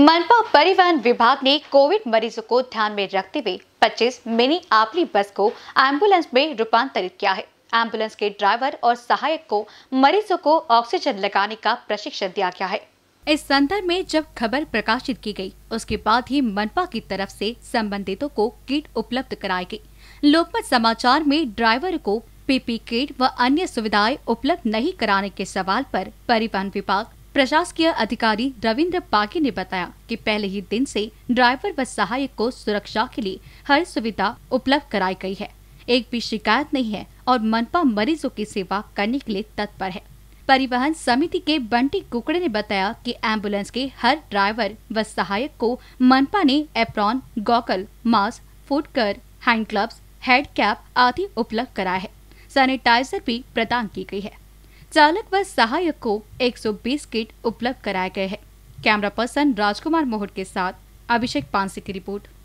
मनपा परिवहन विभाग ने कोविड मरीजों को ध्यान में रखते हुए 25 मिनी आपली बस को एम्बुलेंस में रूपांतरित किया है एम्बुलेंस के ड्राइवर और सहायक को मरीजों को ऑक्सीजन लगाने का प्रशिक्षण दिया गया है इस संदर्भ में जब खबर प्रकाशित की गई, उसके बाद ही मनपा की तरफ से संबंधितों को किट उपलब्ध कराई गई। लोकमत समाचार में ड्राइवर को पीपी किट व अन्य सुविधाएं उपलब्ध नहीं कराने के सवाल पर परिवहन विभाग प्रशासकीय अधिकारी रविंद्र पाके ने बताया कि पहले ही दिन से ड्राइवर व सहायक को सुरक्षा के लिए हर सुविधा उपलब्ध कराई गई है एक भी शिकायत नहीं है और मनपा मरीजों की सेवा करने के लिए तत्पर है परिवहन समिति के बंटी कुकड़े ने बताया कि एम्बुलेंस के हर ड्राइवर व सहायक को मनपा ने एप्रॉन गॉकल मास्क फुटकर हैंड ग्लव्स हेड कैप आदि उपलब्ध कराया है सैनिटाइजर भी प्रदान की गई है चालक व सहायक को 120 किट उपलब्ध कराए गए हैं कैमरा पर्सन राजकुमार मोहट के साथ अभिषेक पांसे की रिपोर्ट